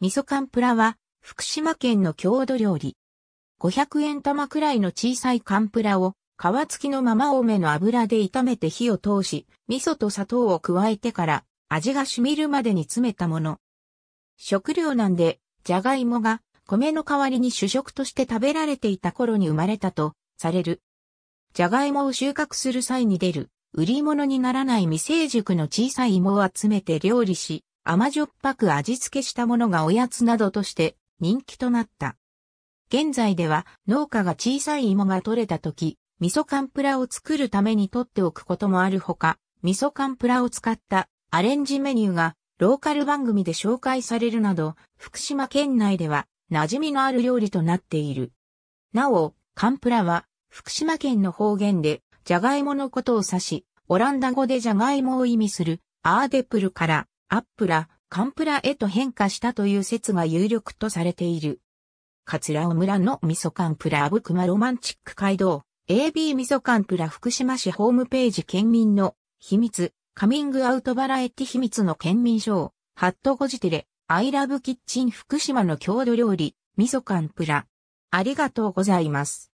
味噌カンプラは福島県の郷土料理。500円玉くらいの小さいカンプラを皮付きのまま多めの油で炒めて火を通し、味噌と砂糖を加えてから味が染みるまでに詰めたもの。食料なんで、じゃがいもが米の代わりに主食として食べられていた頃に生まれたとされる。じゃがいもを収穫する際に出る売り物にならない未成熟の小さい芋を集めて料理し、甘じょっぱく味付けしたものがおやつなどとして人気となった。現在では農家が小さい芋が取れた時、味噌カンプラを作るために取っておくこともあるほか、味噌カンプラを使ったアレンジメニューがローカル番組で紹介されるなど、福島県内では馴染みのある料理となっている。なお、カンプラは福島県の方言でジャガイモのことを指し、オランダ語でジャガイモを意味するアーデプルからアップラ、カンプラへと変化したという説が有力とされている。ラ尾村の味噌カンプラアブクマロマンチック街道、AB 味噌カンプラ福島市ホームページ県民の秘密、カミングアウトバラエティ秘密の県民賞、ハットゴジテレ、アイラブキッチン福島の郷土料理、味噌カンプラ。ありがとうございます。